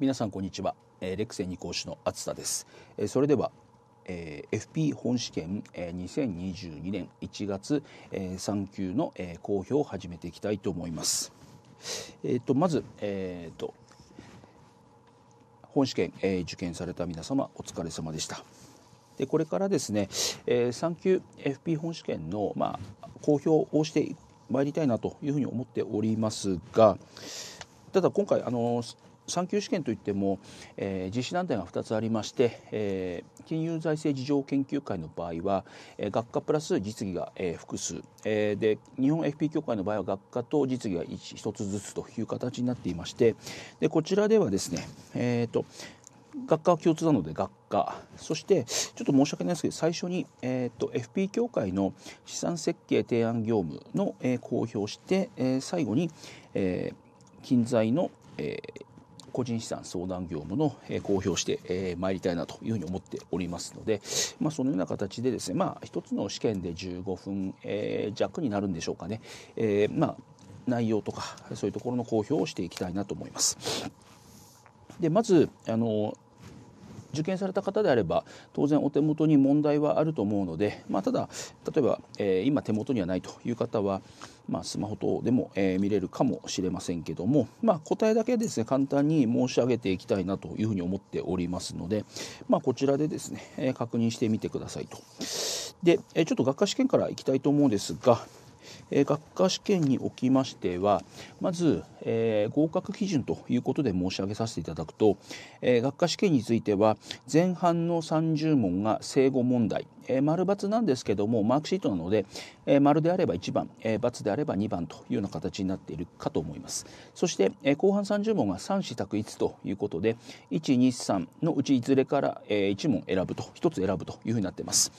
皆さんこんにちは、えー、レクセン二講師の厚田です、えー、それでは、えー、FP 本試験、えー、2022年1月、えー、3級の、えー、公表を始めていきたいと思います、えーと、まず、えーと、と本試験、えー、受験された皆様お疲れ様でしたでこれからですね、えー、3級 FP 本試験の、まあ、公表をしてまいりたいなというふうに思っておりますがただ今回あのー3級試験といっても、えー、実施団体が2つありまして、えー、金融財政事情研究会の場合は、えー、学科プラス実技が、えー、複数、えー、で日本 FP 協会の場合は学科と実技が 1, 1つずつという形になっていましてでこちらではですね、えーと、学科は共通なので学科そしてちょっと申し訳ないですけど最初に、えーと、FP 協会の資産設計提案業務の、えー、公表して、えー、最後に、えー、近在の、えー、個人資産相談業務の公表してまいりたいなというふうに思っておりますので、まあ、そのような形でですね、まあ、一つの試験で15分、え弱になるんでしょうかね、えー、まあ、内容とかそういうところの公表をしていきたいなと思います。でまずあの受験された方であれば当然お手元に問題はあると思うので、まあ、ただ例えば、えー、今手元にはないという方は、まあ、スマホ等でも、えー、見れるかもしれませんけども、まあ、答えだけですね簡単に申し上げていきたいなというふうに思っておりますので、まあ、こちらでですね、えー、確認してみてくださいと。で、えちょっと学科試験からいきたいと思うんですが、え学科試験におきましてはまず、え合格基準ということで申し上げさせていただくと、え学科試験については前半の30問が正誤問題えー、丸×なんですけどもマークシートなので、えー、丸であれば1番、えー、×であれば2番というような形になっているかと思いますそして、えー、後半30問が3四択1ということで123のうちいずれから、えー、1問選ぶと1つ選ぶというふうになっています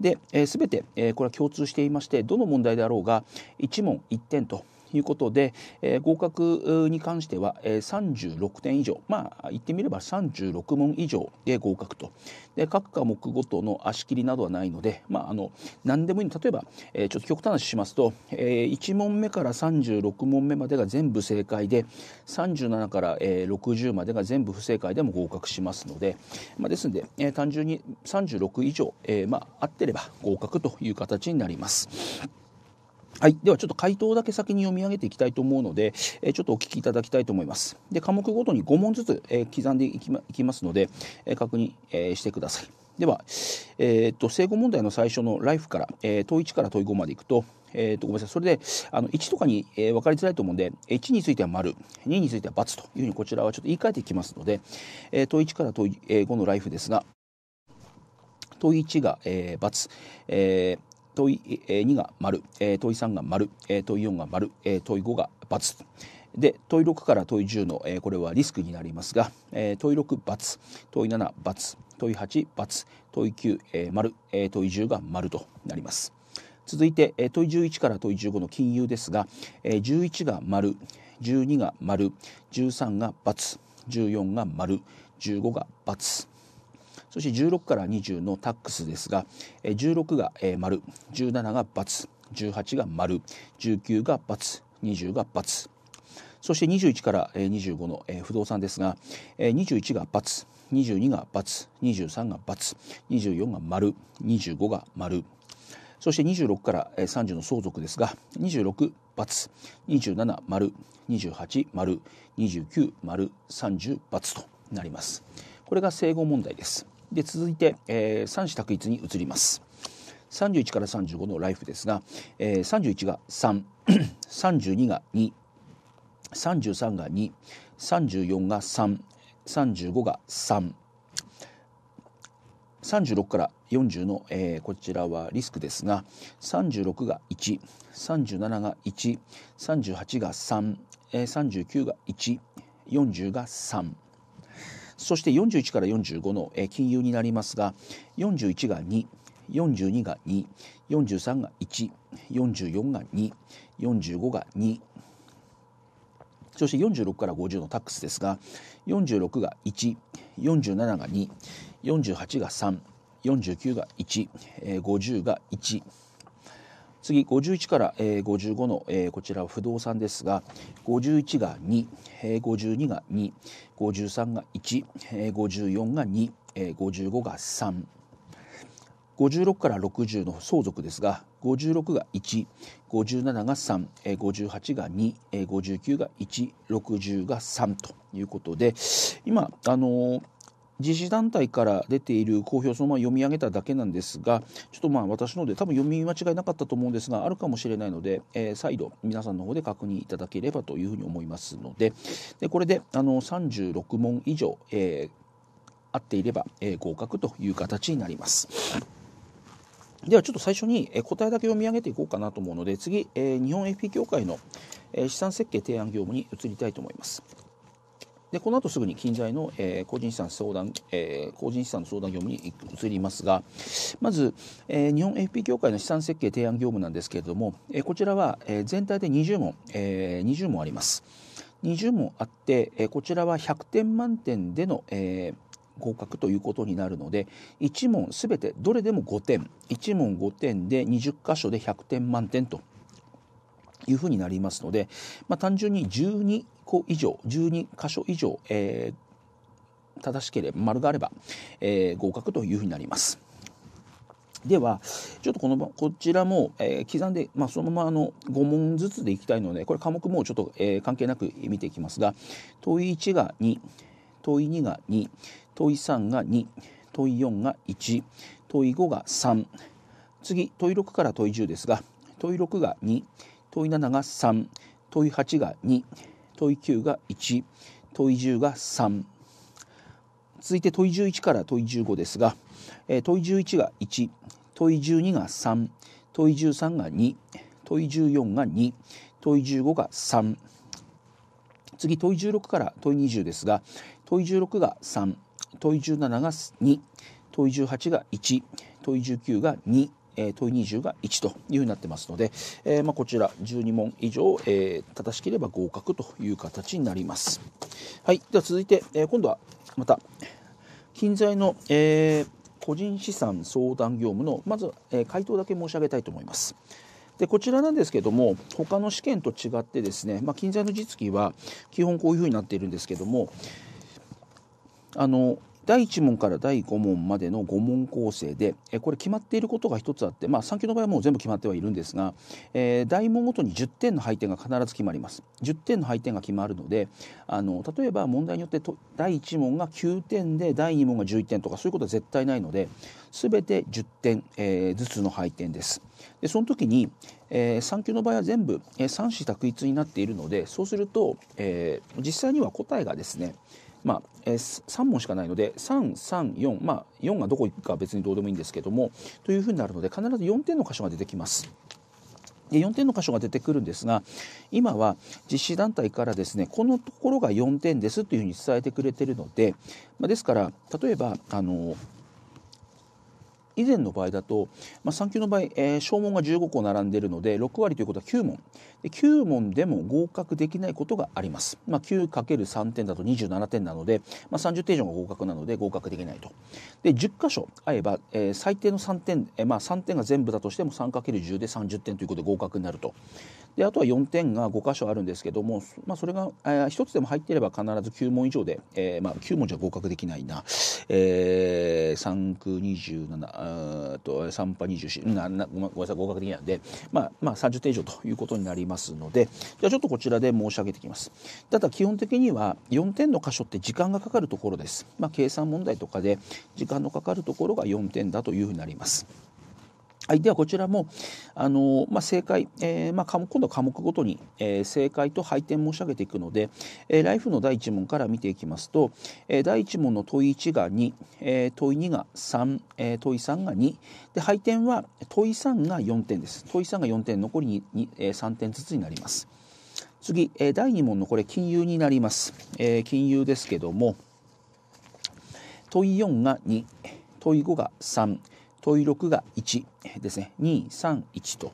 で、えー、全て、えー、これは共通していましてどの問題であろうが1問1点ということで、え合格に関しては、え36点以上まあ言ってみれば36問以上で合格とで各科目ごとの足切りなどはないので、まあ、あの何でもいい例えば、えちょっと極端な話しますと、え1問目から36問目までが全部正解で37から、え60までが全部不正解でも合格しますので、まあ、ですので、え単純に36以上、えまあ、合ってれば合格という形になります。はい、ではちょっと回答だけ先に読み上げていきたいと思うので、えちょっとお聞きいただきたいと思います。で科目ごとに5問ずつ、え刻んでいき,、ま、きますので、え確認、えしてください。では、えー、っと正誤問題の最初のライフから、え問1から問5までいくと、えー、っとごめんなさいそれであの1とかに、え分かりづらいと思うんで1については丸2については×というふうにこちらはちょっと言い換えていきますので、え問1から問、い5のライフですが問1が、えー、×、えー問い2が丸、問い3が丸、問い4が丸、問い5が×で問い6から問い10の、えこれはリスクになりますが、え問い 6× 問い 7× 問い 8× 問い9、え丸、え問い10が丸となります。続いて問い11から問い15の金融ですが11が丸12が丸13が ×14 が丸15が×。そして16から20のタックスですが16が丸17が×。18が丸19が×。20が×。そして21から25の不動産ですが21が×。22が×。23が×。24が丸25が丸そして26から30の相続ですが26 × 27丸28丸29丸30 ×となります。これが整合問題です。で続いて、えー、三子択一に移ります31から35のライフですが、えー、31が332 が233が234が335が3 36から40の、えー、こちらはリスクですが36が137が138が3、えー、39が140が3そして41から45の金融になりますが41が2 42が2、43が1、44が2、45が2、そして46から50のタックスですが、46が1、47が2、48が3、49が1、50が1。次51から、55の、こちらは不動産ですが51が2、52が2 53が1、54が2、55が3 56から60の相続ですが56が157が358が259が160が3ということで今あのー実施団体から出ている公表そのまま読み上げただけなんですがちょっとまあ私ので多分読み間違いなかったと思うんですがあるかもしれないので、えー、再度皆さんの方で確認いただければというふうに思いますのででこれであの36問以上、えー、合っていれば、えー、合格という形になります。ではちょっと最初に答えだけ読み上げていこうかなと思うので次、え日本 FP 協会の資産設計提案業務に移りたいと思います。でこの後すぐに近在の、えー、個人資産相談、えー、個人資産の相談業務に移りますがまず、えー、日本 FP 協会の資産設計提案業務なんですけれども、えー、こちらは、えー、全体で20問、えー、20問あります20問あって、えー、こちらは100点満点での、えー、合格ということになるので1問すべてどれでも5点1問5点で20箇所で100点満点というふうになりますので、まあ、単純に12、個以上12箇所以上、えー、正しければ丸があれば、えー、合格というふうになります。ではちょっとこのこちらも、えー、刻んで、まあ、そのままあの5問ずつでいきたいのでこれ科目もちょっと、え関係なく見ていきますが問い1が2問い2が2問い3が2問い4が1問い5が3次問い6から問い10ですが問い6が2問い7が3問い8が2問い9が1問い10が3続いて問い11から問い15ですが、えー、問い11が1問い12が3問い13が2問い14が2問い15が3次問い16から問い20ですが問い16が3問い17が2問い18が1問い19が2え問い20が1というふうになってますので、えまこちら12問以上、え正しければ合格という形になります。はい、では続いて、え今度はまた近在の、え個人資産相談業務のまず、え回答だけ申し上げたいと思います。でこちらなんですけども他の試験と違ってですね、まあ、近在の実技は基本こういうふうになっているんですけどもあの第1問から第5問までの5問構成で、これ決まっていることが一つあって、まあ、3級の場合はもう全部決まってはいるんですが、えー、大問ごとに10点の配点が必ず決まります10点の配点が決まるのであの例えば問題によってと第1問が9点で第2問が11点とかそういうことは絶対ないので全て10点、えー、ずつの配点ですでその時に、えー、3級の場合は全部、えー、3子択一になっているのでそうすると、えー、実際には答えがですねまあえー、3問しかないので334まあ4がどこ行くか別にどうでもいいんですけどもというふうになるので必ず4点の箇所が出てきます。で4点の箇所が出てくるんですが今は実施団体からですねこのところが4点ですというふうに伝えてくれてるので、まあ、ですから例えばあの以前の場合だと、まあ、3級の場合、えー、小問が15個並んでいるので6割ということは9問で9問でも合格できないことがあります、まあ、9×3 点だと27点なので、まあ、30点以上が合格なので合格できないとで10箇所あえば、えー、最低の3点、えー、まあ、3点が全部だとしても 3×10 で30点ということで合格になるとであとは4点が5箇所あるんですけども、まあ、それが、えー、1つでも入っていれば必ず9問以上で、えー、まあ、9問じゃ合格できないな、えー、3区27と3波24なごめんなさい合格できないので、まあ、まあ30点以上ということになりますのでじゃあちょっとこちらで申し上げてきます。ただ基本的には4点の箇所って時間がかかるところです。まあ、計算問題とかで時間のかかるところが4点だというふうになります。はい、ではこちらもあの、まあ、正解、えーまあ、今度は科目ごとに、えー、正解と配点申し上げていくので、えー、ライフの第1問から見ていきますと、えー、第1問の問1が2、えー、問2が3、えー、問3が2で配点は問3が4点です問3が4点残りにに、えー、3点ずつになります次、えー、第2問のこれ金融になります、えー、金融ですけども問4が2問5が3問い6が1ですね231と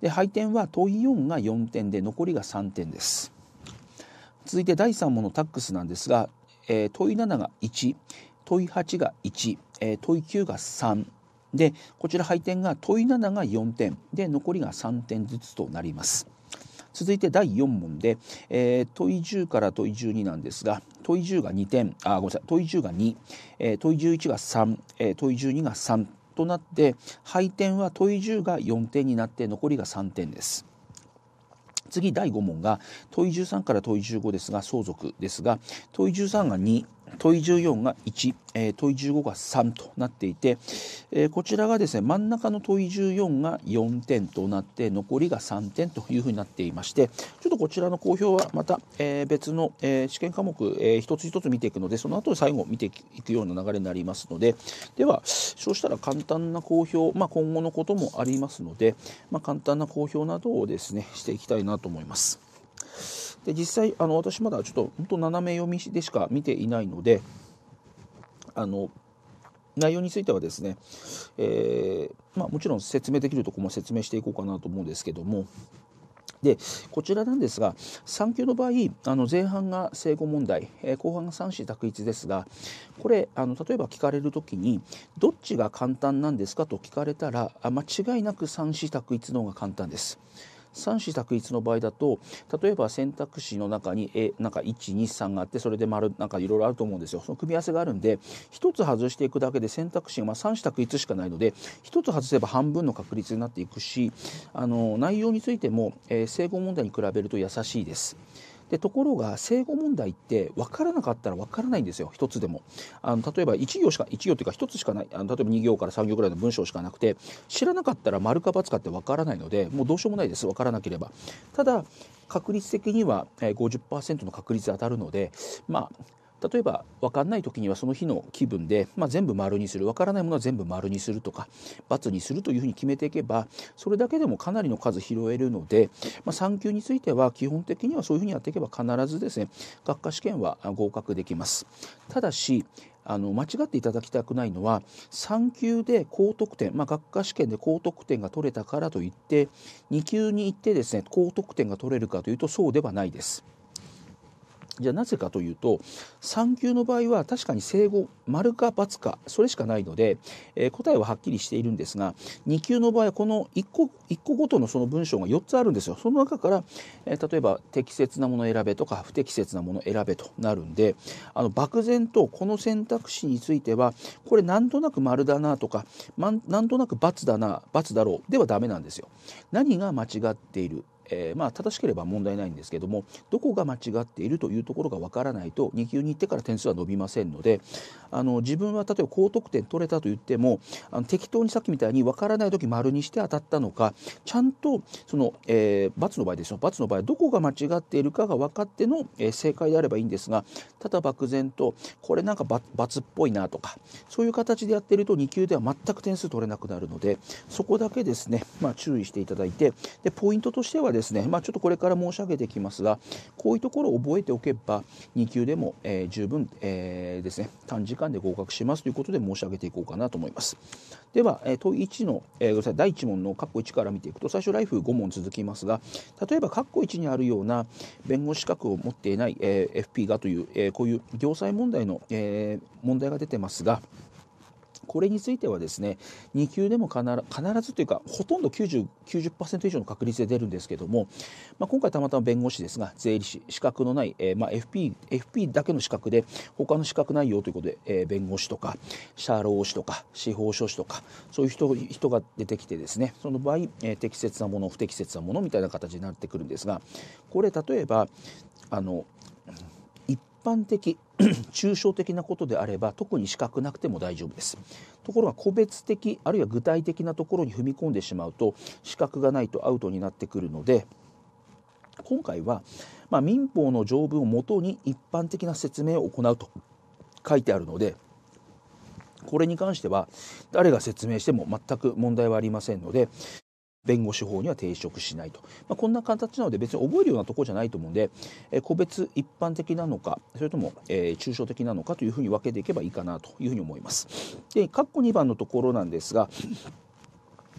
で配点は問い4が4点で残りが3点です続いて第3問のタックスなんですが、えー、問い7が1問い8が1、えー、問い9が3でこちら配点が問い7が4点で残りが3点ずつとなります続いて第4問で、えー、問い10から問い12なんですが問い10が2点あごめんなさい問い10が2、えー、問い11が3、えー、問い12が3となって配点は問い10が4点になって残りが3点です。次第5問が問い13から問い15ですが相続ですが問い13が2問い14が1、えー、問い15が3となっていて、えー、こちらがですね真ん中の問い14が4点となって残りが3点というふうになっていましてちょっとこちらの公表はまた、えー、別の、え試験科目、えー、一つ一つ見ていくのでその後最後見ていくような流れになりますのでではそうしたら簡単な公表、まあ、今後のこともありますので、まあ、簡単な公表などをですねしていきたいなと思います。で実際あの私まだちょっと本当斜め読みでしか見ていないのであの内容についてはですね、えー、まあ、もちろん説明できるとこも説明していこうかなと思うんですけどもでこちらなんですが3級の場合あの前半が正誤問題、えー、後半が3子択一ですがこれあの例えば聞かれる時にどっちが簡単なんですかと聞かれたら間違いなく3子択一の方が簡単です。3子択一の場合だと例えば選択肢の中に、えなんか123があってそれで丸なんかいろいろあると思うんですよ。その組み合わせがあるんで1つ外していくだけで選択肢が、三3子択一しかないので1つ外せば半分の確率になっていくしあの内容についても、えー、整合問題に比べると優しいです。ところが正誤問題って分からなかったら分からないんですよ1つでもあの例えば1行しか1行というか1つしかないあの例えば2行から3行ぐらいの文章しかなくて知らなかったら丸か×かって分からないのでもうどうしようもないです分からなければただ確率的には50%の確率で当たるのでまあ例えば分かんない時にはその日の気分で、まあ、全部丸にする分からないものは全部丸にするとか×にするというふうに決めていけばそれだけでもかなりの数拾えるので、まあ、3級については基本的にはそういうふうにやっていけば必ずですね学科試験は合格できます。ただしあの間違っていただきたくないのは3級で高得点、まあ、学科試験で高得点が取れたからといって2級に行ってですね高得点が取れるかというとそうではないです。じゃあなぜかというと3級の場合は確かに正後丸か×かそれしかないので、えー、答えははっきりしているんですが2級の場合はこの1個 ,1 個ごとのその文章が4つあるんですよ。その中から、えー、例えば適切なもの選べとか不適切なもの選べとなるんであの漠然とこの選択肢についてはこれなんとなく丸だなとか、ま、なんとなく×だな×だろうではダメなんですよ。何が間違っているえー、まあ、正しければ問題ないんですけどもどこが間違っているというところがわからないと2級に行ってから点数は伸びませんのであの自分は例えば高得点取れたと言ってもあの適当にさっきみたいにわからない時丸にして当たったのかちゃんとその、えー、×の場合ですよ×の場合どこが間違っているかが分かっての、えー、正解であればいいんですがただ漠然とこれなんか×っぽいなとかそういう形でやってると2級では全く点数取れなくなるのでそこだけですね、まあ、注意していただいてでポイントとしてはですね、まあ、ちょっとこれから申し上げてきますがこういうところを覚えておけば2級でも、えー、十分、えー、ですね短時間で合格しますということで申し上げていこうかなと思いますでは、え問1の、えー、第1問の括弧1から見ていくと最初ライフ5問続きますが例えばッコ1にあるような弁護士資格を持っていない、えー、FP がという、えー、こういう行政問題の、えー、問題が出てますがこれについてはですね2級でも必ずというかほとんど 90%, 90以上の確率で出るんですけども、まあ、今回たまたま弁護士ですが税理士資格のない、えー、まあ、FP, FP だけの資格で他の資格ないよということで、えー、弁護士とか社労士とか司法書士とかそういう人人が出てきてですねその場合、えー、適切なもの不適切なものみたいな形になってくるんですがこれ例えばあの般的 抽象的なことであれば特に資格なくても大丈夫ですところが個別的あるいは具体的なところに踏み込んでしまうと資格がないとアウトになってくるので今回は、まあ、民法の条文をもとに一般的な説明を行うと書いてあるのでこれに関しては誰が説明しても全く問題はありませんので弁護士法には抵触しないと、まあ、こんな形なので別に覚えるようなところじゃないと思うんで、え個別一般的なのかそれとも、え抽象的なのかというふうに分けていけばいいかなというふうに思います。で括弧2番のところなんですが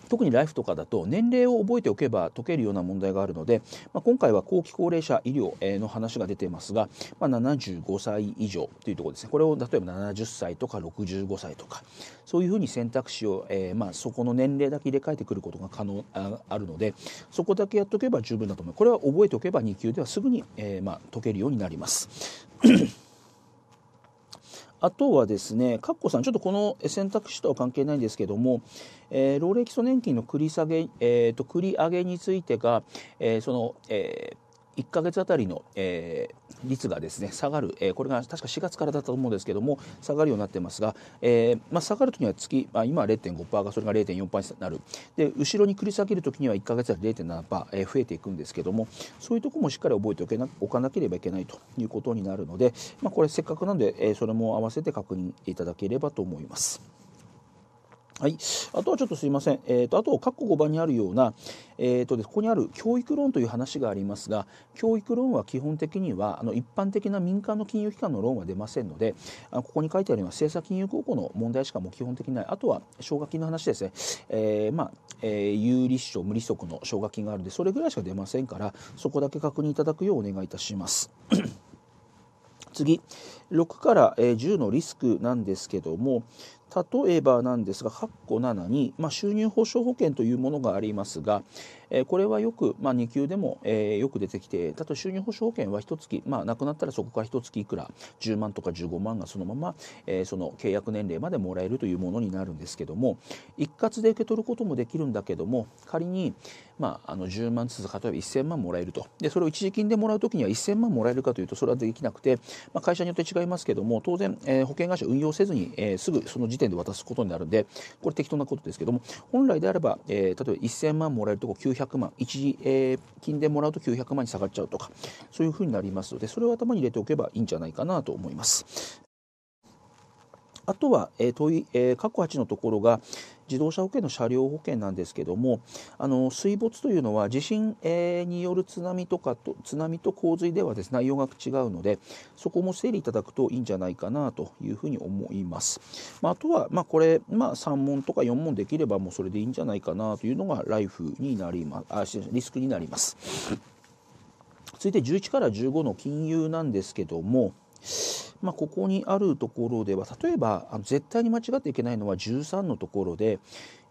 特にライフとかだと年齢を覚えておけば解けるような問題があるので、まあ、今回は後期高齢者医療の話が出ていますが、まあ、75歳以上というところですねこれを例えば70歳とか65歳とかそういうふうに選択肢を、えー、まあ、そこの年齢だけ入れ替えてくることが可能ああるのでそこだけやっておけば十分だと思すこれは覚えておけば2級ではすぐに、えー、ま解けるようになります。あとはですね、かっこさん、ちょっとこの選択肢とは関係ないんですけども、えー、老齢基礎年金の繰り下げ、えーと、と繰り上げについてが、えー、その、えー1ヶ月あたりの、えー、率がですね下がる、えー、これが確か4月からだったと思うんですけども下がるようになってますが、えーまあ、下がるときには月、まあ、今は0.5%がそれが0.4%になるで後ろに繰り下げるときには1ヶ月あたり0.7%、えー、増えていくんですけどもそういうところもしっかり覚えておけなおかなければいけないということになるので、まあ、これせっかくなんで、えー、それも合わせて確認いただければと思います。はい、あとはちょっとすいません、えーと、あと括弧5番にあるような、えーと、ここにある教育論という話がありますが教育論は基本的にはあの一般的な民間の金融機関のローンは出ませんのであここに書いてあるような政策金融高校の問題しかもう基本的ないあとは奨学金の話ですね、えー、まあえー、有利子償無利息の奨学金があるのでそれぐらいしか出ませんからそこだけ確認いただくようお願いいたします。次6から10のリスクなんですけども、例えばなんですが、8個7に、まあ、収入保障保険というものがありますが、えこれはよく、まあ、2級でも、えよく出てきてあと収入保証保険は1月、まあ、亡くなったらそこから1月いくら10万とか15万がそのまま、えその契約年齢までもらえるというものになるんですけども一括で受け取ることもできるんだけども仮に、まあ、あの10万ずつ例えば1000万もらえるとでそれを一時金でもらうときには1000万もらえるかというとそれはできなくて、まあ、会社によって違いますけども当然、え保険会社運用せずに、えすぐその時点で渡すことになるんでこれ適当なことですけども本来であれば、え例えば1000万もらえるところ、900万一時、えー、金でもらうと900万に下がっちゃうとかそういうふうになりますのでそれを頭に入れておけばいいんじゃないかなと思います、あとは、えーとえー、各8のところが自動車保険の車両保険なんですけどもあの水没というのは地震、えー、による津波とかと津波と洪水ではですね内容が違うのでそこも整理いただくといいんじゃないかなというふうに思います、まあ、あとは、まあ、これ、まあ、3問とか4問できればもうそれでいいんじゃないかなというのがライフになりまあリスクになります続いて11から15の金融なんですけどもまあ、ここにあるところでは例えばあの絶対に間違っていけないのは13のところで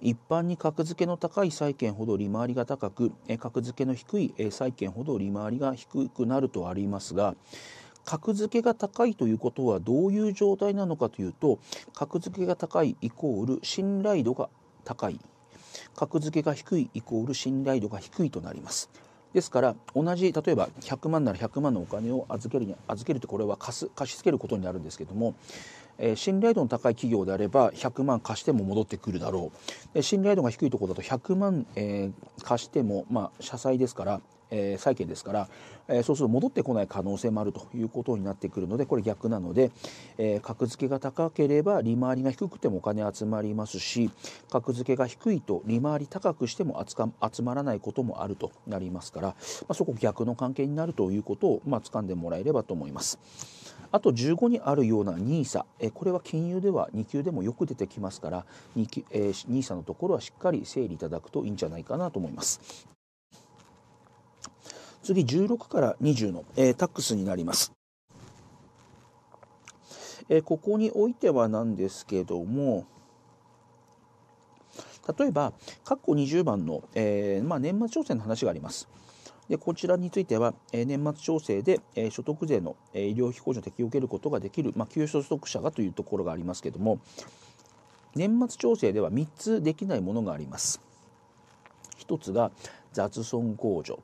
一般に格付けの高い債券ほど利回りが高く格付けの低い債券ほど利回りが低くなるとありますが格付けが高いということはどういう状態なのかというと格付けが高いイコール信頼度が高い格付けが低いイコール信頼度が低いとなります。ですから同じ例えば100万なら100万のお金を預けるに預けるとこれは貸す貸し付けることになるんですけども、えー、信頼度の高い企業であれば100万貸しても戻ってくるだろうで信頼度が低いところだと100万、えー、貸しても、まあ、社債ですからえー、債券ですから、えー、そうすると戻ってこない可能性もあるということになってくるのでこれ逆なので、えー、格付けが高ければ利回りが低くてもお金集まりますし格付けが低いと利回り高くしても集まらないこともあるとなりますから、まあ、そこ逆の関係になるということを、まあ掴んでもらえればと思います。あと15にあるような NISA、えこれは金融では2級でもよく出てきますから NISA のところはしっかり整理いただくといいんじゃないかなと思います。次16から20の、えー、タックスになります。えー、ここにおいてはなんですけども、例えば、括弧20番の、えー、まあ、年末調整の話があります。でこちらについては、え年末調整で、え所得税の、え医療費控除を適用を受けることができる、まあ、給所得者がというところがありますけども、年末調整では3つできないものがあります。1つが雑損控除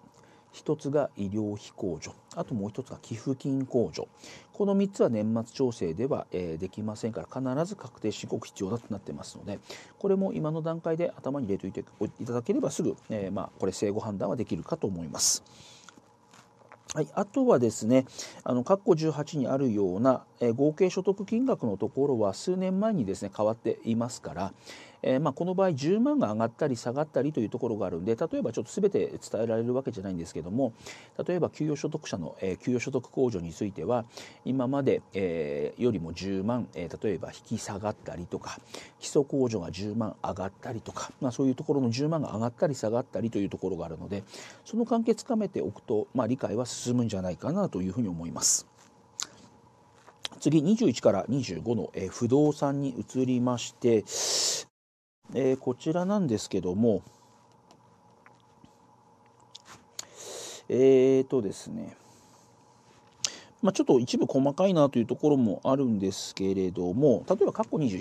1つが医療費控除あともう1つが寄付金控除この3つは年末調整では、えできませんから必ず確定申告必要だとなってますのでこれも今の段階で頭に入れておいていただければすぐ、えまあ、これ正誤判断はできるかと思います。はい、あとはですね、あの、括弧18にあるような、え合計所得金額のところは数年前にですね、変わっていますから、えー、まあ、この場合10万が上がったり下がったりというところがあるんで例えばちょっと全て伝えられるわけじゃないんですけども例えば給与所得者の、えー、給与所得控除については今まで、えー、よりも10万、え例えば引き下がったりとか基礎控除が10万上がったりとか、まあ、そういうところの10万が上がったり下がったりというところがあるのでその関係つかめておくと、まあ、理解は進むんじゃないかなというふうに思います。次21から25の、え不動産に移りまして、えー、こちらなんですけども、えっ、ー、とですね、まあ、ちょっと一部細かいなというところもあるんですけれども、例えば、過去21。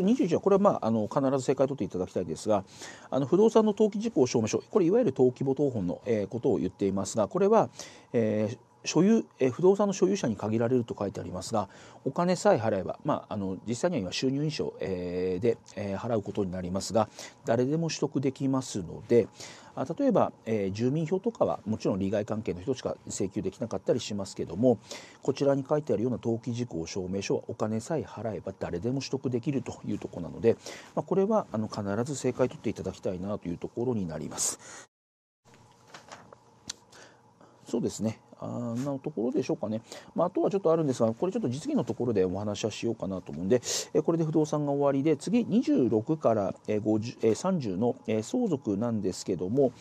21は、これはまあ、あの、必ず正解を取っていただきたいですが、あの、不動産の登記事項証明書、これ、いわゆる登記簿登本の、えことを言っていますが、これは、えー、所有え不動産の所有者に限られると書いてありますがお金さえ払えば、まあ、あの実際には今収入印象、えー、で、えー、払うことになりますが誰でも取得できますのであ例えば、えー、住民票とかはもちろん利害関係の人しか請求できなかったりしますけどもこちらに書いてあるような登記事項証明書はお金さえ払えば誰でも取得できるというところなので、まあ、これはあの必ず正解取っていただきたいなというところになります。そうですねなところでしょうかね、まああ、とはちょっとあるんですがこれちょっと実技のところでお話はしようかなと思うんで、えこれで不動産が終わりで次26から、え50え30の、え相続なんですけども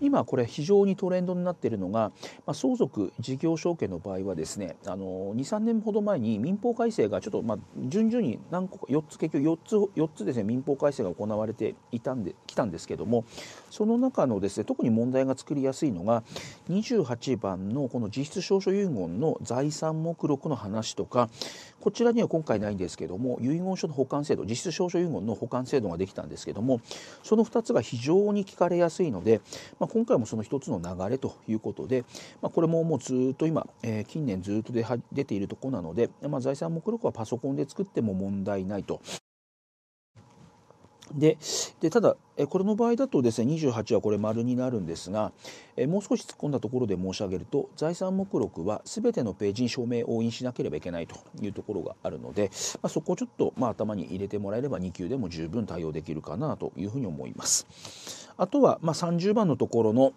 今これ非常にトレンドになっているのが、まあ、相続事業証券の場合はですねあの23年ほど前に民法改正がちょっとまあ順々に何個か4つ結局4つ4つですね民法改正が行われていたんできたんですけどもその中のですね特に問題が作りやすいのが28番のこの実質証書遺言の財産目録の話とかこちらには今回ないんですけども遺言書の保管制度実質証書遺言の保管制度ができたんですけどもその2つが非常に聞かれやすいので、まあ、今回もその1つの流れということで、まあ、これももうずっと今、えー、近年ずっと出ているとこなので、まあ、財産目録はパソコンで作っても問題ないと。ででただこれの場合だとですね28はこれ丸になるんですがもう少し突っ込んだところで申し上げると財産目録は全てのページに証明を押印しなければいけないというところがあるので、まあ、そこをちょっと、まあ、頭に入れてもらえれば2級でも十分対応できるかなというふうに思います。あとは、まあ、30番のところの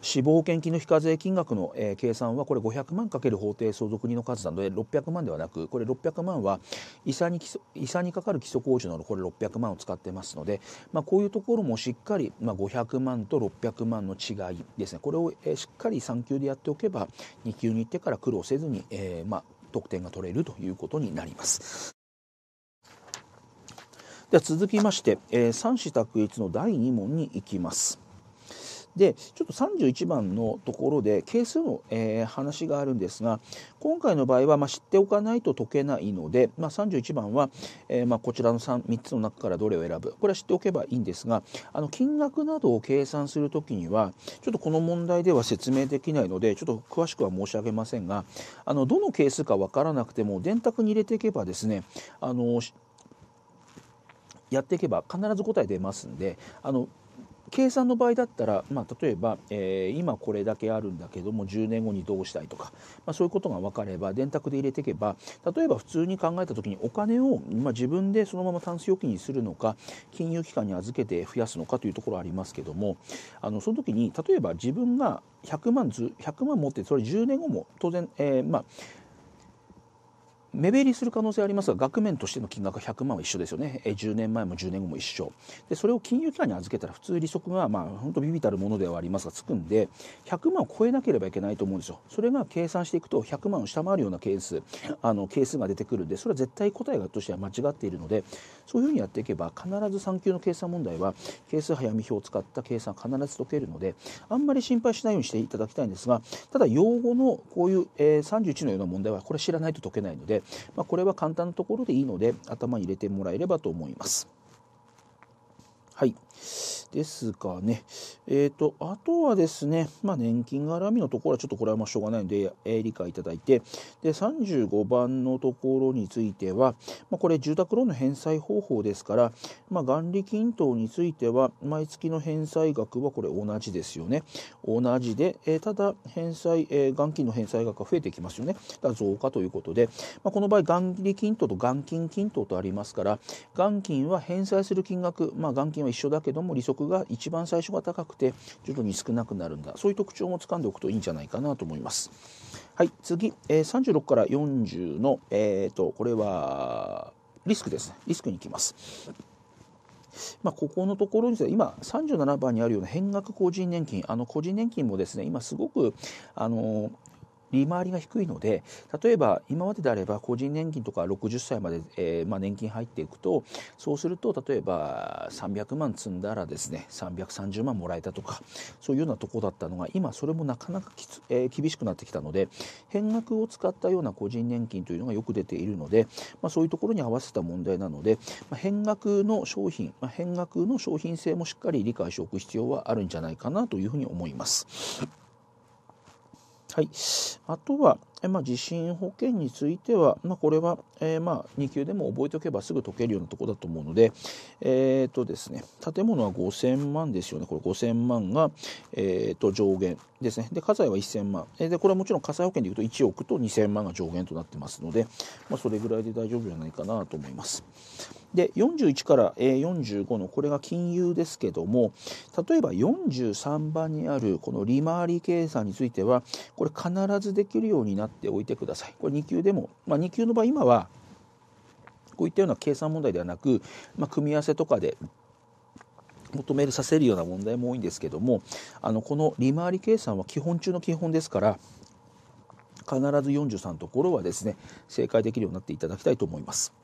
死亡保険金の非課税金額の、えー、計算はこれ500万かける法定相続人の数なので600万ではなくこれ600万は遺産に遺産にかかる基礎控除どこれ600万を使ってますので、まあ、こういうところもしっかり、まあ、500万と600万の違いですねこれを、えー、しっかり3級でやっておけば2級に行ってから苦労せずに、えー、まあ、得点が取れるということになります。では続きまして、えー、三子択一の第2問に行きます。でちょっと31番のところで係数の、えー、話があるんですが今回の場合は、まあ、知っておかないと解けないので、まあ、31番は、えー、まあ、こちらの 3, 3つの中からどれを選ぶこれは知っておけばいいんですがあの金額などを計算する時にはちょっとこの問題では説明できないのでちょっと詳しくは申し上げませんがあのどの係数か分からなくても電卓に入れていけばですねあのやっていけば必ず答え出ますんであの計算の場合だったら、まあ、例えば、えー、今これだけあるんだけども10年後にどうしたいとか、まあ、そういうことが分かれば電卓で入れていけば例えば普通に考えた時にお金を、まあ、自分でそのままタンス預金にするのか金融機関に預けて増やすのかというところありますけどもあのその時に例えば自分が100万ず100万持ってそれ10年後も当然、えー、まあ目減りする可能性ありますが額面としての金額は100万は一緒ですよね10年前も10年後も一緒でそれを金融機関に預けたら普通利息がまあ本当ビビたるものではありますがつくんで100万を超えなければいけないと思うんですよそれが計算していくと100万を下回るようなケースあの係数が出てくるんでそれは絶対答えがとしては間違っているのでそういうふうにやっていけば必ず3級の計算問題は係数早見表を使った計算必ず解けるのであんまり心配しないようにしていただきたいんですがただ用語のこういう、えー、31のような問題はこれ知らないと解けないのでまあ、これは簡単なところでいいので頭に入れてもらえればと思います。はいですかね、えっ、ー、と、あとはですね、まあ、年金絡みのところはちょっとこれはましょうがないので、えー、理解いただいて、で、35番のところについては、まあ、これ住宅ローンの返済方法ですから、まあ、元利均等については、毎月の返済額はこれ同じですよね。同じで、えー、ただ、返済、えー、元金の返済額が増えてきますよね。だ増加ということで、まあ、この場合、元利均等と元金均等とありますから、元金は返済する金額、まあ、元金は一緒だけども、利息が一番最初が高くて徐々に少なくなるんだそういう特徴も掴んでおくといいんじゃないかなと思います。はい、次、えー、36から40の、えーと、とこれはリスクですねリスクにいきます。まあ、ここのところに今37番にあるような変額個人年金あの個人年金もですね今すごくあの利回りが低いので例えば今までであれば個人年金とか60歳まで、えー、まあ、年金入っていくとそうすると例えば300万積んだらですね330万もらえたとかそういうようなとこだったのが今それもなかなかきつ、えー、厳しくなってきたので変額を使ったような個人年金というのがよく出ているので、まあ、そういうところに合わせた問題なので、まあ、変額の商品、ま変額の商品性もしっかり理解しておく必要はあるんじゃないかなというふうに思います。はい、あとは、えまあ、地震保険については、まあ、これは、えー、まあ、2級でも覚えておけばすぐ解けるようなとこだと思うので,、えーとですね、建物は5000万ですよね、これ5000万が、えー、と上限ですね、で家財は1000万、えでこれはもちろん火災保険でいうと1億と2000万が上限となってますので、まあ、それぐらいで大丈夫じゃないかなと思います。で41から45のこれが金融ですけども例えば43番にあるこの利回り計算についてはこれ必ずできるようになっておいてください。これ2級でも、まあ、2級の場合今はこういったような計算問題ではなく、まあ、組み合わせとかで求めさせるような問題も多いんですけどもあのこの利回り計算は基本中の基本ですから必ず43のところはですね正解できるようになっていただきたいと思います。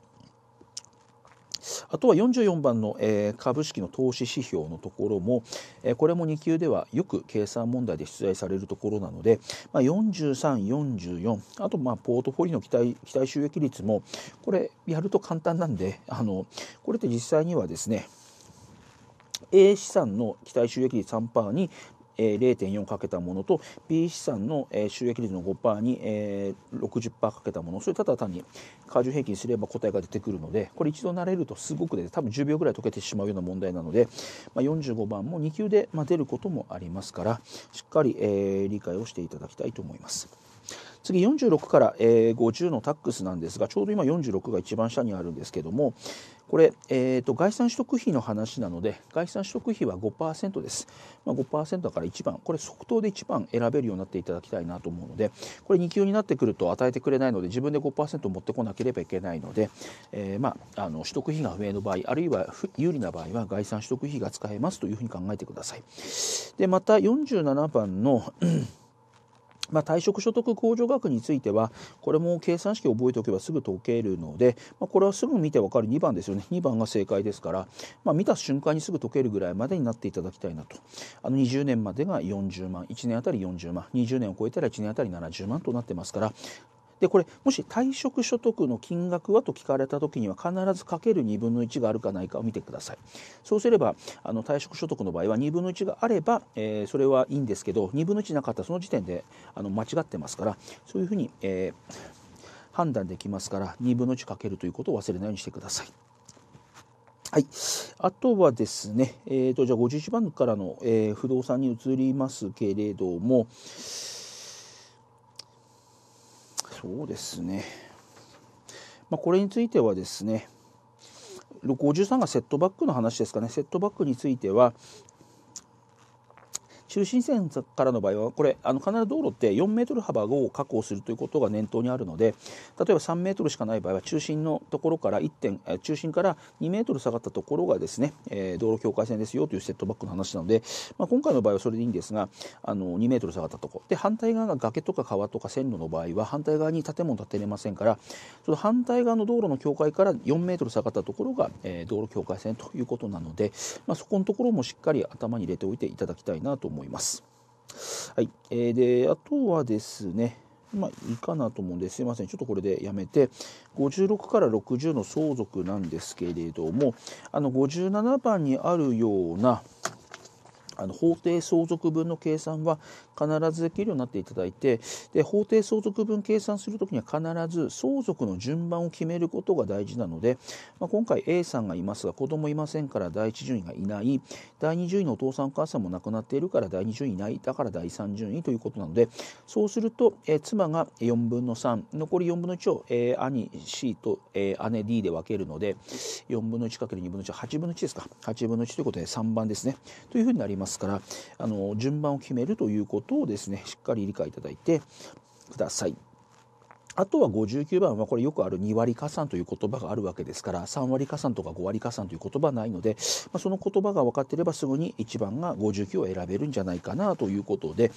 あとは44番の、えー、株式の投資指標のところも、えー、これも2級ではよく計算問題で出題されるところなので、まあ、43、44あとまあポートフォリオの期待期待収益率もこれやると簡単なんであのこれって実際にはですね A 資産の期待収益率3%にえ0.4かけたものと B 資産の、え収益率の5%に、え60%かけたものそれただ単に過重平均すれば答えが出てくるのでこれ一度慣れるとすごくで多分10秒ぐらい解けてしまうような問題なので、ま45番も2級で、ま出ることもありますからしっかり、え理解をしていただきたいと思います。次46から、えー、50のタックスなんですがちょうど今46が一番下にあるんですけどもこれ、えーと、概算取得費の話なので概算取得費は5%です、まあ、5%だから1番これ即答で1番選べるようになっていただきたいなと思うのでこれ2級になってくると与えてくれないので自分で5%持ってこなければいけないので、えー、まあ、あの取得費が不明の場合あるいは有利な場合は概算取得費が使えますというふうに考えてください。でまた47番のまあ、退職所得控除額についてはこれも計算式を覚えておけばすぐ解けるので、まあ、これはすぐ見て分かる2番ですよね2番が正解ですから、まあ、見た瞬間にすぐ解けるぐらいまでになっていただきたいなとあの20年までが40万1年あたり40万20年を超えたら1年あたり70万となってますからでこれもし退職所得の金額はと聞かれた時には必ずかける2分の1があるかないかを見てくださいそうすればあの退職所得の場合は2分の1があれば、えー、それはいいんですけど2分の1なかったらその時点であの間違ってますからそういうふうに、えー、判断できますから2分の1かけるということを忘れないようにしてください。はい、あとはですね、えーと、じゃあ51番からの、えー、不動産に移りますけれども、そうですね、まあ、これについてはですね53がセットバックの話ですかねセットバックについては中心線からの場合はこれあの必ず道路って4メートル幅を確保するということが念頭にあるので例えば3メートルしかない場合は中心のところから1点中心から2メートル下がったところがですね、えー、道路境界線ですよというセットバックの話なので、まあ、今回の場合はそれでいいんですがあの2メートル下がったとこで反対側が崖とか川とか線路の場合は反対側に建物建てれませんからその反対側の道路の境界から4メートル下がったところが、えー、道路境界線ということなので、まあ、そこのところもしっかり頭に入れておいていただきたいなと思います。います。はい、えー、であとはですね、まあ、いいかなと思うんですいませんちょっとこれでやめて56から60の相続なんですけれどもあの57番にあるようなあの法定相続分の計算は必ずできるようになっていただいてで法定相続分計算するときには必ず相続の順番を決めることが大事なので、まあ、今回 A さんがいますが子供いませんから第1順位がいない第2順位のお父さんお母さんも亡くなっているから第2順位いないだから第3順位ということなのでそうすると、え妻が4分の3残り4分の1を、え兄 C と、え姉 D で分けるので4分の 1×2 分の1は8分の1ですか8分の1ということで3番ですねというふうになります。ますから、あの、順番を決めるということをですね、しっかり理解いただいてください。あとは59番はこれよくある2割加算という言葉があるわけですから3割加算とか5割加算という言葉ないので、まあ、その言葉が分かってればすぐに1番が59を選べるんじゃないかなということで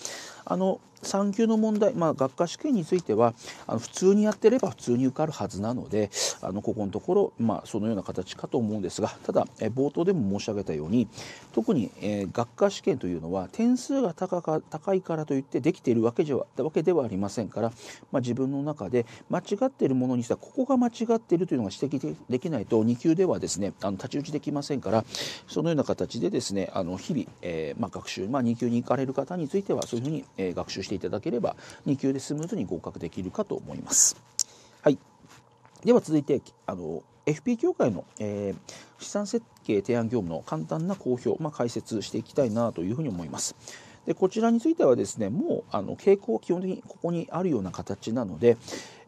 あの3級の問題、まあ、学科試験についてはあの普通にやってれば普通に受かるはずなのであのここのところ、まあ、そのような形かと思うんですがただえ冒頭でも申し上げたように特に、えー、学科試験というのは点数が高か高いからといってできているわけじゃわけではありませんから、まあ、自分の中で間違っているものにしたここが間違っているというのが指摘できないと2級ではですねあの太刀打ちできませんからそのような形でですねあの日々、えー、まあ、学習、まあ、2級に行かれる方についてはそういうふうに、えー、学習していただければ2級でスムーズに合格できるかと思います。はい、では続いてあの FP 協会の、えー、資産設計提案業務の簡単な公表、まあ、解説していきたいなというふうに思います。でこちらについてはですねもうあの傾向基本的にここにあるような形なので、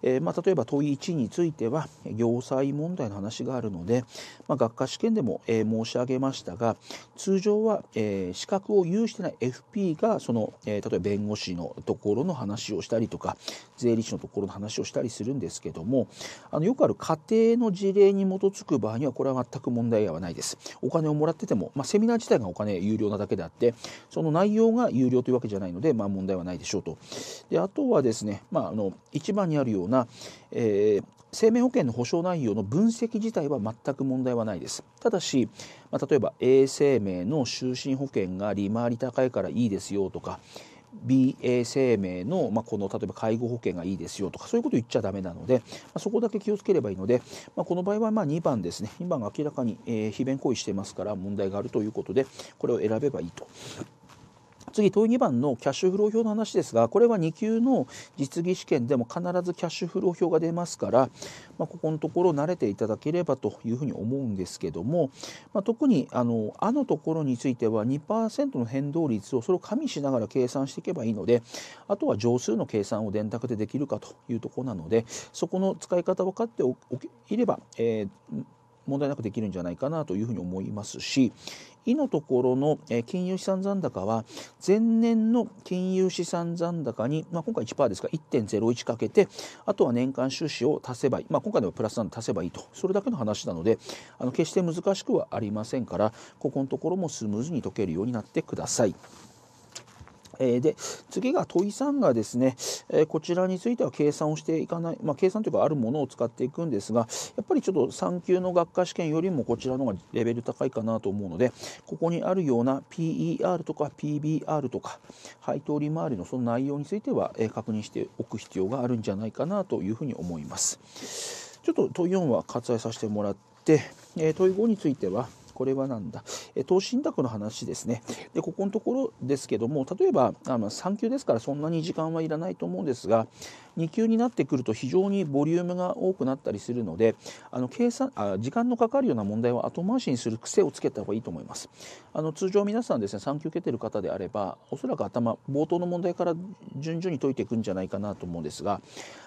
えまあ、例えば問い1については行債問題の話があるので、まあ、学科試験でも、え申し上げましたが通常は、え資格を有してない FP がその、え例えば弁護士のところの話をしたりとか税理士のところの話をしたりするんですけどもあのよくある家庭の事例に基づく場合にはこれは全く問題ではないです。お金をもらってても、まあ、セミナー自体がお金有料なだけであってその内容が有料というわけじゃないので、まあ、問題はないでしょうと。であとはですね、まあ、あの一番にあるよううな、えー、生命保険の保障内容の分析自体は全く問題はないです。ただし、まあ、例えば A 生命の就寝保険が利回り高いからいいですよとか BA 生命の,、まあ、この例えば介護保険がいいですよとかそういうこと言っちゃダメなので、まあ、そこだけ気をつければいいので、まあ、この場合はま2番ですね2番が明らかに、え非弁行為してますから問題があるということでこれを選べばいいと。次、問2番のキャッシュフロー表の話ですが、これは2級の実技試験でも必ずキャッシュフロー表が出ますから、まあ、ここのところ慣れていただければというふうに思うんですけども、まあ、特にあの、あのところについては2%の変動率をそれを加味しながら計算していけばいいので、あとは乗数の計算を電卓でできるかというところなので、そこの使い方分かっておければ、えー問題なくできるんじゃないかなというふうに思いますし、2のところの金融資産残高は前年の金融資産残高に、まあ、今回1%ですから1.01かけてあとは年間収支を足せばいい、まあ、今回でもプラスなんで足せばいいとそれだけの話なのであの決して難しくはありませんからここのところもスムーズに解けるようになってください。えで次が問い3がですね、えこちらについては計算をしていかない、まあ、計算というかあるものを使っていくんですがやっぱりちょっと3級の学科試験よりもこちらの方がレベル高いかなと思うのでここにあるような PER とか PBR とか配当利回りのその内容については、え確認しておく必要があるんじゃないかなというふうに思います。ちょっと問4は割愛させてもらって、え問5についてはこれは何だ、え投資信託の話ですね。で、ここのところですけども、例えば、あの産休ですからそんなに時間はいらないと思うんですが、2級になってくると非常にボリュームが多くなったりするのであの計算あ時間のかかるような問題は後回しにする癖をつけた方がいいと思いますあの通常皆さんですね3級受けてる方であればおそらく頭冒頭の問題から順々に解いていくんじゃないかなと思うんですが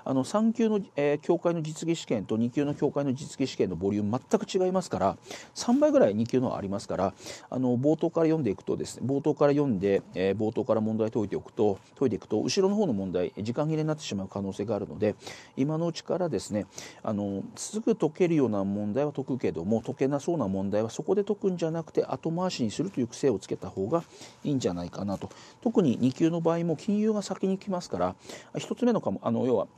あの3級の、えー、教会の実技試験と2級の教会の実技試験のボリューム全く違いますから3倍ぐらい2級のはありますからあの冒頭から読んでいくとですね冒頭から読んで、えー、冒頭から問題解いておくと解いていくと後ろの方の問題時間切れになってしまう可能可能性があるので今のうちからですねあのすぐ解けるような問題は解くけども解けなそうな問題はそこで解くんじゃなくて後回しにするという癖をつけた方がいいんじゃないかなと特に2級の場合も金融が先に来ますから1つ目のかもあの要は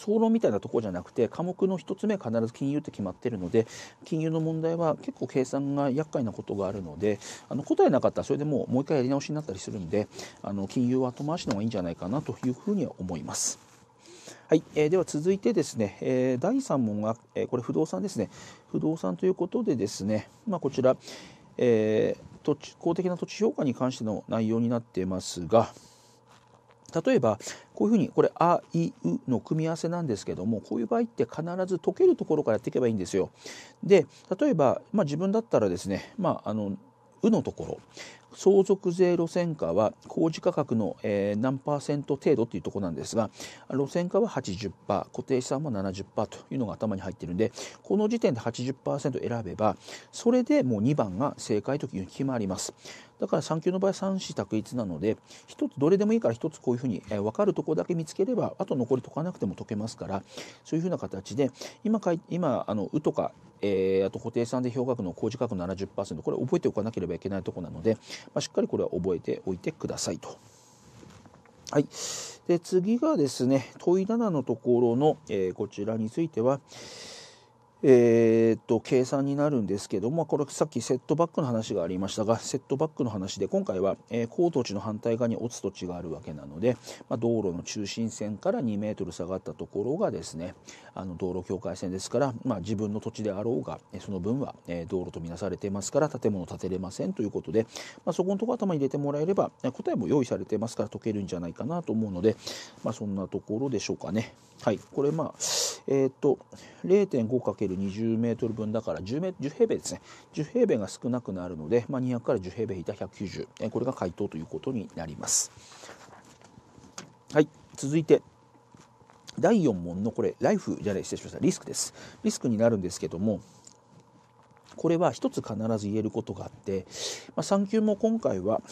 総論みたいなとこじゃなくて科目の1つ目必ず金融って決まってるので金融の問題は結構計算が厄介なことがあるのであの答えなかったらそれでもうもう一回やり直しになったりするんであの金融は後回しの方がいいんじゃないかなというふうには思います。はい、えー、では続いてですね、えー、第3問が、えー、これ不動産ですね不動産ということでですね、まあ、こちら、えー、土地公的な土地評価に関しての内容になっていますが、例えばこういうふうにこれ「あいう」の組み合わせなんですけどもこういう場合って必ず解けるところからやっていけばいいんですよ。で例えば、まあ、自分だったらですね、まあ、あの「う」のところ相続税路線価は工事価格の、え何パーセント程度っていうところなんですが路線価は80%固定資産も70%というのが頭に入っているんでこの時点で80%選べばそれでもう2番が正解という決まりますだから3級の場合3子択一なので1つどれでもいいから1つこういうふうに、え分かるとこだけ見つければあと残り解かなくても解けますからそういうふうな形で今かい今あの「う」とかえー、あと固定産で表額の工事の70%これ覚えておかなければいけないとこなので、まあ、しっかりこれは覚えておいてくださいと。はい、で次がですね問い7のところの、えー、こちらについては、えー、っと計算になるんですけどもこれさっきセットバックの話がありましたがセットバックの話で今回は、えー、高土地の反対側に落ち土地があるわけなので、まあ、道路の中心線から2メートル下がったところがですねあの道路境界線ですから、まあ、自分の土地であろうがその分は、えー、道路とみなされていますから建物建てれませんということで、まあ、そこのところ頭に入れてもらえれば答えも用意されてますから解けるんじゃないかなと思うので、まあ、そんなところでしょうかね。はい、これまあえー、っと 0.5× ル20メートル分だから 10, 10平米ですね10平米が少なくなるので、まあ、200から10平米引いた190これが回答ということになりますはい続いて第4問のこれライフじゃない失礼しましたリスクですリスクになるんですけどもこれは一つ必ず言えることがあって、まあ、産休も今回は、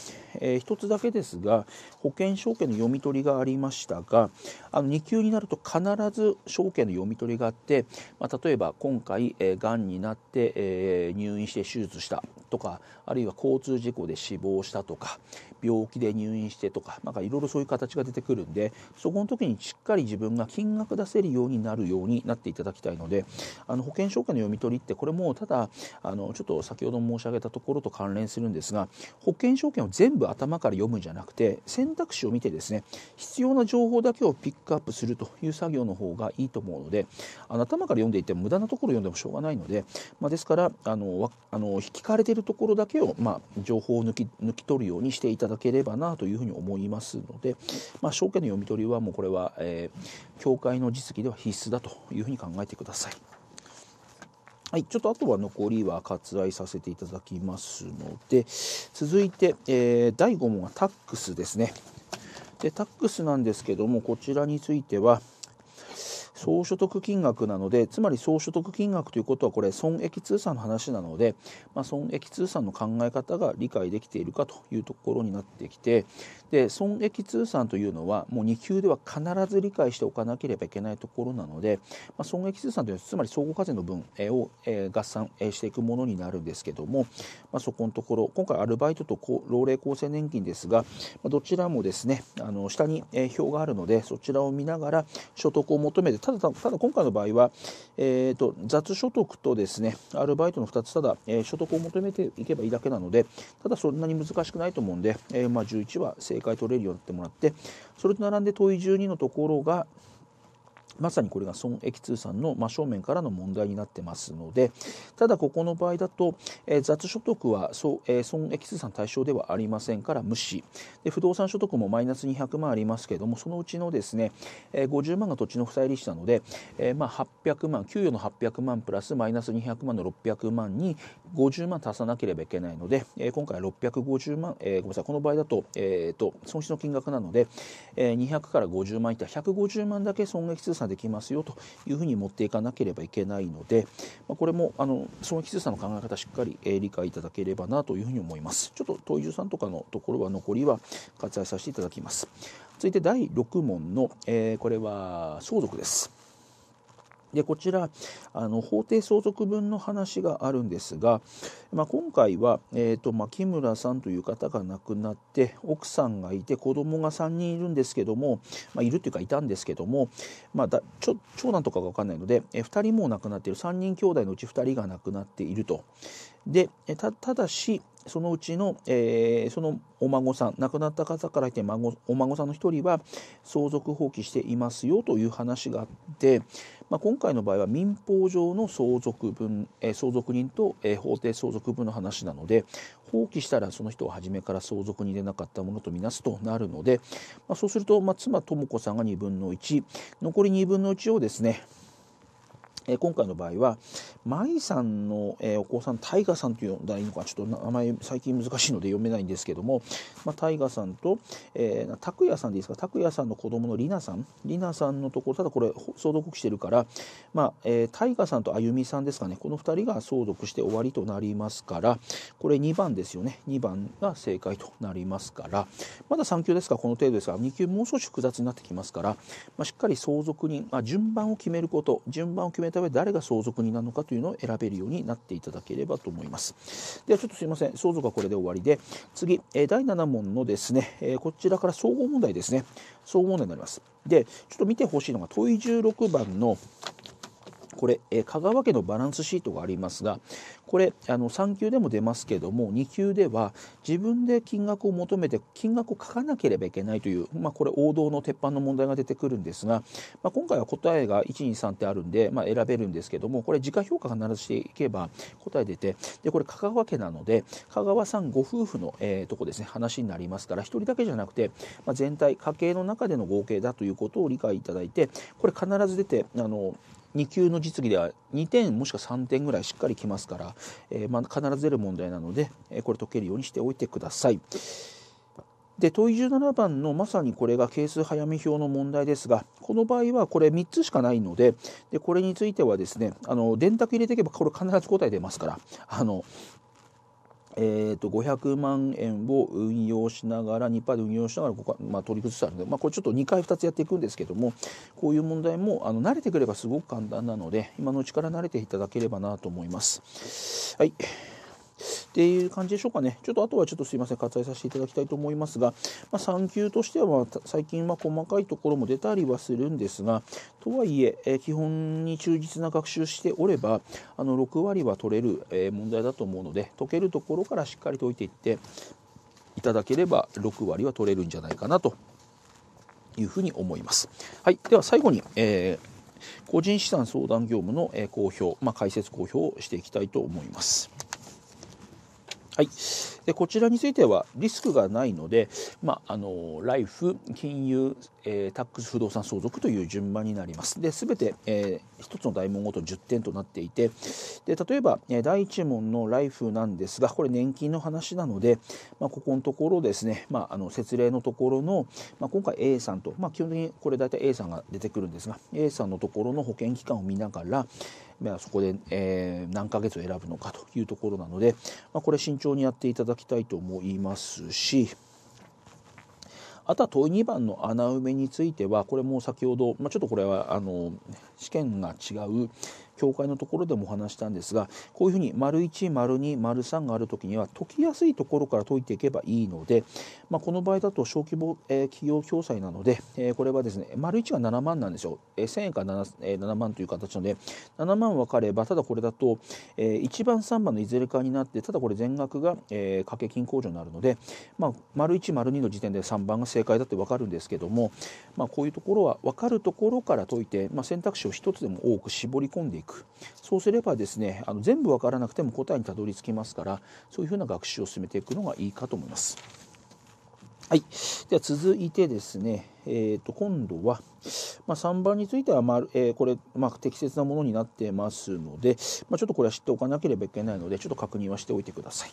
えー、一つだけですが保険証券の読み取りがありましたがあの2級になると必ず証券の読み取りがあって、まあ、例えば今回、えー、がんになって、えー、入院して手術したとかあるいは交通事故で死亡したとか、病気で入院してとかなんかいろいろそういう形が出てくるんでそこの時にしっかり自分が金額出せるようになるようになっていただきたいのであの保険証券の読み取りってこれもただあのちょっと先ほど申し上げたところと関連するんですが保険証券を全部頭から読むんじゃなくて選択肢を見てですね必要な情報だけをピックアップするという作業の方がいいと思うのであの頭から読んでいても無駄なところ読んでもしょうがないので、まあ、ですからあのあの引かれてるところだけを、まあ、情報を抜き抜き取るようにしていただただければなというふうに思いますので、まあ、証券の読み取りはもうこれは、えー、協会の実技では必須だというふうに考えてください。はい、ちょっとあとは残りは割愛させていただきますので、続いて、えー、第5問はタックスですね。で、タックスなんですけども、こちらについては、総所得金額なのでつまり総所得金額ということはこれ損益通算の話なので、まあ、損益通算の考え方が理解できているかというところになってきてで損益通算というのはもう2級では必ず理解しておかなければいけないところなので、まあ、損益通算というのはつまり総合課税の分を合算していくものになるんですけども、まあ、そこのところ今回アルバイトと老齢厚生年金ですがどちらもですねあの下に表があるのでそちらを見ながら所得を求めてただただ今回の場合は、えーと、雑所得とですねアルバイトの2つただ、えー、所得を求めていけばいいだけなのでただそんなに難しくないと思うんで、えー、まあ、11は正解取れるようになってもらってそれと並んで問い12のところがまさにこれが損益通算の真正面からの問題になってますのでただここの場合だと、えー、雑所得は損,、えー、損益通算対象ではありませんから無視で不動産所得もマイナス200万ありますけれどもそのうちのですね、えー、50万が土地の負債利子なので、えー、まあ800万給与の800万プラスマイナス200万の600万に50万足さなければいけないので、えー、今回は650万、えー、ごめんなさいこの場合だと,、えーと、損失の金額なので、えー、200から50万いった150万だけ損益通算ができますよというふうに持っていかなければいけないので、まあ、これもあのその季節差の考え方しっかり、え理解いただければなというふうに思います。ちょっと東重さんとかのところは残りは割愛させていただきます。続いて第6問の、えー、これは相続です。でこちらあの法定相続分の話があるんですが、まあ、今回は、えーとまあ、木村さんという方が亡くなって奥さんがいて子供が3人いるんですけども、まあ、いるというかいたんですけども、まあ、だちょ長男とかが分かんないので、え2人も亡くなっている3人兄弟のうち2人が亡くなっていると。でたただしそのうちの、えー、そのお孫さん亡くなった方からいて孫お孫さんの1人は相続放棄していますよという話があってまあ、今回の場合は民法上の相続分、え相続人と、え法定相続分の話なので放棄したらその人を初めから相続に出なかったものとみなすとなるので、まあ、そうすると、まあ、妻智子さんが2分の1残り2分の1をですねえ今回の場合は、舞さんの、えお子さん、タイガさんというのがいいのか、ちょっと名前、最近難しいので読めないんですけども、まあ、タイガさんと、えー、拓也さんでいいですか、拓也さんの子供のりなさん、りなさんのところ、ただこれ、相続してるから、まあえー、タイガさんとあゆみさんですかね、この2人が相続して終わりとなりますから、これ2番ですよね、2番が正解となりますから、まだ3級ですかこの程度ですが、2級もう少し複雑になってきますから、まあ、しっかり相続人、まあ、順番を決めること、順番を決めたた上で誰が相続人なのかというのを選べるようになっていただければと思います。ではちょっとすいません相続はこれで終わりで次、え第7問のですね、えこちらから総合問題ですね総合問題になります。でちょっと見てほしいのが問い16番の「これ、え香川家のバランスシートがありますがこれあの3級でも出ますけども2級では自分で金額を求めて金額を書かなければいけないという、まあ、これ王道の鉄板の問題が出てくるんですが、まあ、今回は答えが123ってあるんで、まあ、選べるんですけどもこれ時価評価必ずしていけば答え出てでこれ香川家なので香川さんご夫婦の、えー、とこですね話になりますから1人だけじゃなくて、ま全体家計の中での合計だということを理解いただいてこれ必ず出てあの2級の実技では2点もしくは3点ぐらいしっかりきますから、えー、まあ、必ず出る問題なので、えこれ解けるようにしておいてください。で問い17番のまさにこれが係数早め表の問題ですがこの場合はこれ3つしかないのででこれについてはですねあの電卓入れていけばこれ必ず答え出ますからあのえー、と500万円を運用しながら2%で運用しながらここは、まあ、取り崩したので、まあ、これちょっと2回2つやっていくんですけどもこういう問題もあの慣れてくればすごく簡単なので今のうちから慣れていただければなと思います。はいっていう感じでしょうかね。ちょっとあとはちょっとすいません、割愛させていただきたいと思いますが、まあ、産休としては、最近は細かいところも出たりはするんですが、とはいえ、え基本に忠実な学習しておれば、あの6割は取れる、え問題だと思うので、解けるところからしっかりと解いていって、いただければ6割は取れるんじゃないかなというふに思います。はい、では最後に、えー、個人資産相談業務の公表、まあ、解説公表をしていきたいと思います。はい。でこちらについてはリスクがないので、まあ、あのライフ金融、えー、タックス不動産相続という順番になりますでべて、えー、1つの大問ごと10点となっていてで例えば、第1問のライフなんですがこれ年金の話なので、まあ、ここのところですね、まあ、あの説例のところの、まあ、今回 A さんと、まあ、基本的にこれ大体 A さんが出てくるんですが A さんのところの保険期間を見ながらまあ、そこで、えー、何ヶ月を選ぶのかというところなので、まあ、これ慎重にやっていただきたいと思いますしあとは問い2番の穴埋めについてはこれも先ほど、まあ、ちょっとこれはあの試験が違う、教会のところでもお話したんですがこういうふうに丸1丸2丸3がある時には解きやすいところから解いていけばいいので、まあ、この場合だと小規模、えー、企業共済なので、えー、これはですね丸1が7万なんですよ、えー、1000円から 7,、えー、7万という形なので7万分かればただこれだと、えー、1番3番のいずれかになってただこれ全額が、えー、掛け金控除になるので、まあ、丸1丸2の時点で3番が正解だって分かるんですけども、まあ、こういうところは分かるところから解いて、まあ、選択肢を1つでも多く絞り込んでいくくそうすればですねあの全部分からなくても答えにたどり着きますからそういうふうな学習を進めていくのがいいかと思います。はい、では続いてですね、えー、と今度は、まあ、3番については、まあえー、これ、まあ、適切なものになってますので、まあ、ちょっとこれは知っておかなければいけないのでちょっと確認はしておいてください。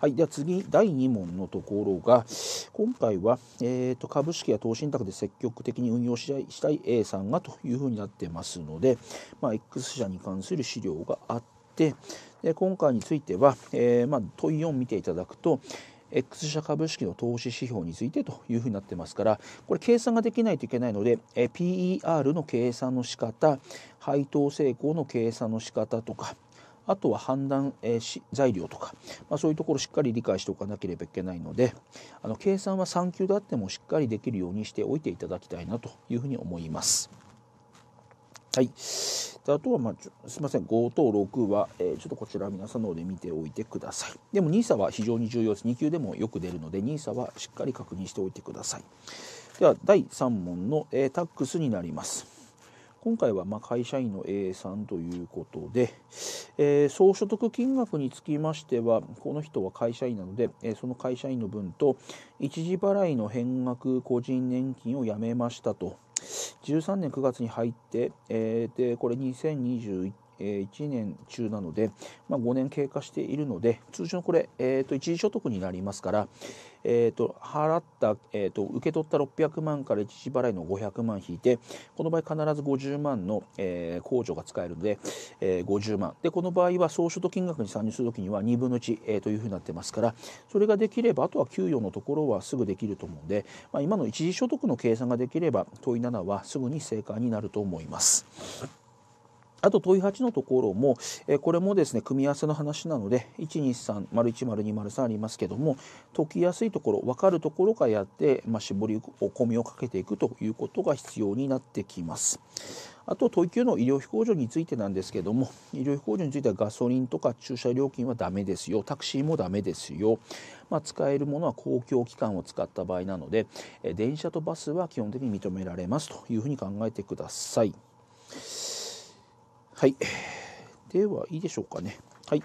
はい、では次、第2問のところが、今回は、えーと、株式や投資信託で積極的に運用したい A さんがというふうになってますので、まあ、X 社に関する資料があって、で今回については、えー、まあ、問い4見ていただくと、X 社株式の投資指標についてというふうになってますからこれ計算ができないといけないので PER の計算の仕方配当成功の計算の仕方とかあとは判断、えー、材料とか、まあ、そういうところしっかり理解しておかなければいけないのであの計算は3級であってもしっかりできるようにしておいていただきたいなというふうに思います。はい、であとは、まあ、すみません5と6は、えー、ちょっとこちら皆さんの方で見ておいてくださいでも NISA は非常に重要です2級でもよく出るので NISA はしっかり確認しておいてくださいでは第3問の、えー、タックスになります今回はま会社員の A さんということで、え総所得金額につきましてはこの人は会社員なので、えその会社員の分と一時払いの変額個人年金をやめましたと13年9月に入って、えでこれ2021 1年中なので、まあ、5年経過しているので通常これ、えー、と一時所得になりますから、えーと、払った、えーと、受け取った600万から一時払いの500万引いてこの場合必ず50万の、えー、控除が使えるので、えー、50万でこの場合は総所得金額に算入するときには2分の1、えー、というふうになってますからそれができればあとは給与のところはすぐできると思うので、まあ、今の一時所得の計算ができれば問い7はすぐに正解になると思います。あと問い8のところも、えー、これもですね、組み合わせの話なので、123、01、02、03ありますけども、解きやすいところ、分かるところからやって、まあ、絞り込みをかけていくということが必要になってきます。あと、問い9の医療費控除についてなんですけども、医療費控除についてはガソリンとか駐車料金はダメですよ、タクシーもダメですよ、まあ、使えるものは公共機関を使った場合なので、電車とバスは基本的に認められますというふうに考えてください。はい。では、いいでしょうかね。はい。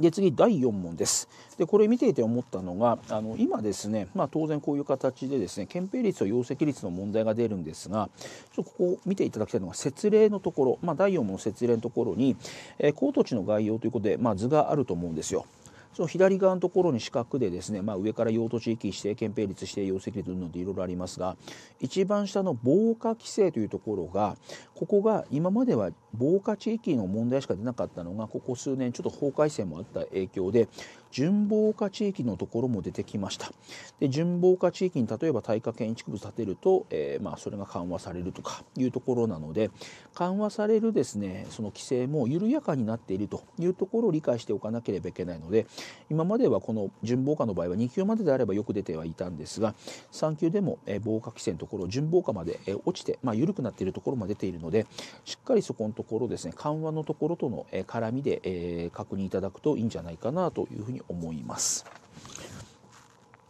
で次第4問です。でこれ見ていて思ったのがあの今ですね、まあ、当然こういう形でですね憲兵率と容積率の問題が出るんですがちょっとここを見ていただきたいのが説例のところ、まあ、第4問の説例のところに、えー、高土地の概要ということで、まあ、図があると思うんですよ。その左側のところに四角でですね、まあ、上から用途地域指定憲兵率指定要請率のでいろいろありますが一番下の防火規制というところがここが今までは防火地域の問題しか出なかったのがここ数年ちょっと法改正もあった影響で準防火地域のところも出てきましたで準防火地域に例えば耐火建築物建てると、えー、まあそれが緩和されるとかいうところなので緩和されるですねその規制も緩やかになっているというところを理解しておかなければいけないので今まではこの純防火の場合は2級までであればよく出てはいたんですが3級でも防火規制のところ純防火まで落ちて、まあ、緩くなっているところも出ているのでしっかりそこのところですね緩和のところとの絡みで確認いただくといいんじゃないかなというふうに思います。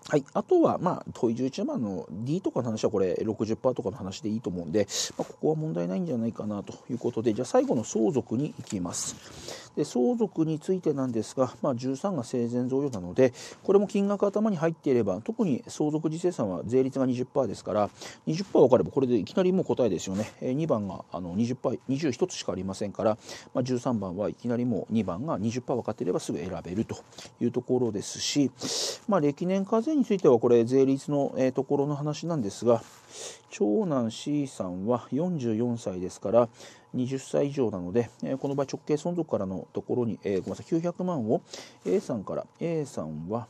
はい、あとは、まあ、問い11番の D とかの話はこれ60%とかの話でいいと思うんで、まあ、ここは問題ないんじゃないかなということでじゃあ最後の相続に行きます。で相続についてなんですが、まあ、13が生前贈与なのでこれも金額頭に入っていれば特に相続時精算は税率が20%ですから20%分かればこれでいきなりもう答えですよね、えー、2番があの 20%21 20つしかありませんから、まあ、13番はいきなりもう2番が20%分かっていればすぐ選べるというところですし、まあ、歴年課税についてはこれ税率の、えところの話なんですが長男 C さんは44歳ですから20歳以上なので、えこの場合直系存続からのところに、えごめんなさい900万を A さんから A さんは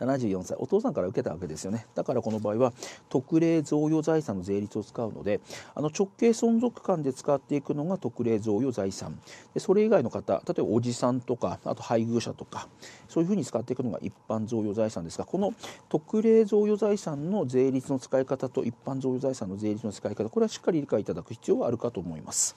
74歳お父さんから受けたわけですよねだからこの場合は特例贈与財産の税率を使うのであの直系存続間で使っていくのが特例贈与財産でそれ以外の方例えばおじさんとかあと配偶者とかそういうふうに使っていくのが一般贈与財産ですがこの特例贈与財産の税率の使い方と一般贈与財産の税率の使い方これはしっかり理解いただく必要はあるかと思います。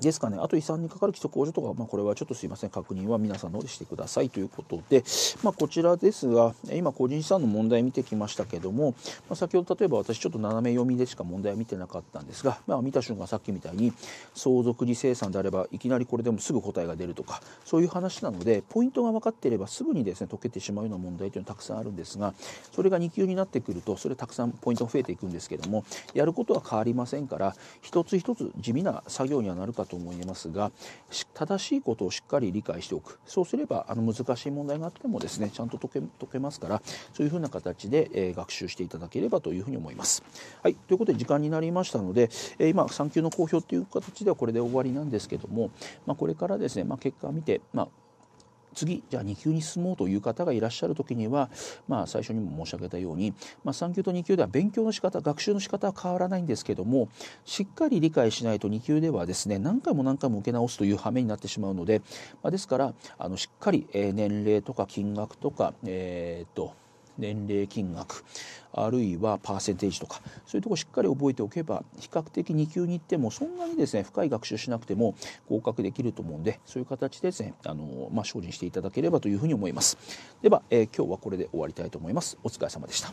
ですかね、あと遺産にかかる基礎控除とか、まあ、これはちょっとすいません、確認は皆さんの方でしてくださいということで、まあ、こちらですが、今、個人資産の問題見てきましたけども、まあ、先ほど例えば私、ちょっと斜め読みでしか問題は見てなかったんですが、まあ、見た瞬間、さっきみたいに、相続時生産であれば、いきなりこれでもすぐ答えが出るとか、そういう話なので、ポイントが分かっていれば、すぐにですね解けてしまうような問題というのはたくさんあるんですが、それが2級になってくると、それたくさんポイントが増えていくんですけども、やることは変わりませんから、一つ一つ地味な作業にはなるかかと思いますが正しいことをしっかり理解しておくそうすればあの難しい問題があってもですねちゃんと解け解けますからそういうふうな形で、えー、学習していただければというふうに思います。はい、ということで時間になりましたので、えー、今産休の公表という形ではこれで終わりなんですけども、まあ、これからですね、まあ、結果を見て、まあ次じゃあ2級に進もうという方がいらっしゃる時には、まあ、最初にも申し上げたように、まあ、3級と2級では勉強の仕方学習の仕方は変わらないんですけどもしっかり理解しないと2級ではですね何回も何回も受け直すという羽目になってしまうので、まあ、ですからあのしっかり年齢とか金額とか、えー、と年齢金額あるいはパーセンテージとかそういうとこしっかり覚えておけば比較的2級に行ってもそんなにですね深い学習しなくても合格できると思うんでそういう形でですねあの、まあ、精進していただければというふうに思いますでは、えー、今日はこれで終わりたいと思いますお疲れ様でした